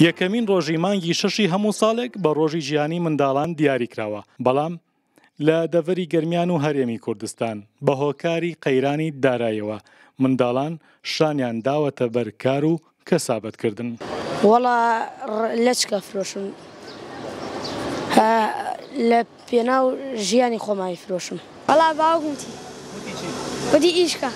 یەکەمین ڕۆژی مانگی شەشی هەموو ساڵێک بە ڕۆژی ژیانی منداڵان دیاریکراوە بەڵام لە دەڤری گرمیان و هەرێمی کوردستان بە هۆکاری قەیرانی دارایەوە منداڵان شانیان داوەتە بەرکار و کەسابەتکردن وەڵا لەچکە فرۆشم لە پێناو ژیانی خۆمای فرۆشم بەڵا باوگوتی ودی ئیشکە.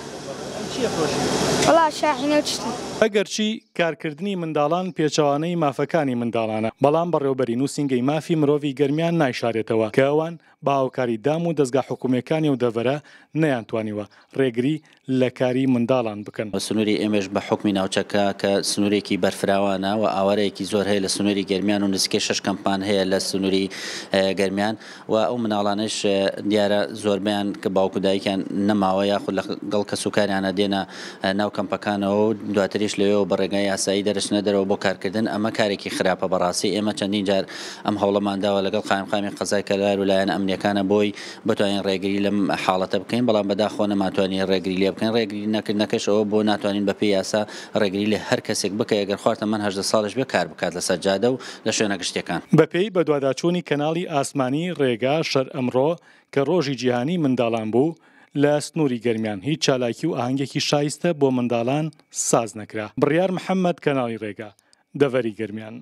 وڵا شاحینە چتم. ئەگەرچی کارکردنی منداڵان پێچەوانەی مافەکانی منداڵانە بەڵام بەڕێوبەری نووسنگەی مافی مرۆڤی گەرمیان نایشارێتەوە کە ئەوان باوکاری دام و دەستگا حکوومەکانی و دەڤرە نەیانتوانیوە ڕێگری لە کاری منداڵان بکەن بە سنووری ئێمەش بە حکمی ناوچەکە کە سنوورێکی بەرفراوانە و ئاوارەیەکی زۆر هەیە لە سنووری گەرمیان و نزیکە شش کەمپان هەیە لە سنووری گەرمیان و ئەو مناڵانش دیارە زۆربیان کە باوکودایکیان نەماوە یاخود لە گەڵ کە سوکاریانە دێنە ناو ناو کەمپەکانەوە و دواتریش لەوێ بە ڕێگای یاسایی دەرشنە دەرەوە بۆ کارکردن ئەمە کارێکی خراپە بەڕاستی ئێمە چەندین جار ئەم هەوڵەمانداوە لەگەڵ خامخامی قەزای کەلار و لایەن ئەمریەکانە بۆی بتوانین ڕێگری لەم حاڵەتە بکەین بەڵام بەداخۆ نەماتوانین ڕێگری لێ بکەین ڕێگری نەکردنەکەشەوە بۆ ناتوانین بە پێی یاسا ڕێگری لە هەر کەسێک بکە گەر خوارتە من هەشدە ساڵش بێ کار بکات لە سەجادە و لە شوێنە گشتەکان بەپێی بە دوواداچوونی کەناڵی ئاسمانی ڕێگا شەر ئەمڕۆ کە ڕۆژی جیهانی منداڵان بوو لە سنووری گەرمیان هیچ چالاکی و ئاهنگێکی شایستە بۆ منداڵان ساز نەکرا بڕیار محەممەد کەناڵی ڕێگا دەڤەری گەرمیان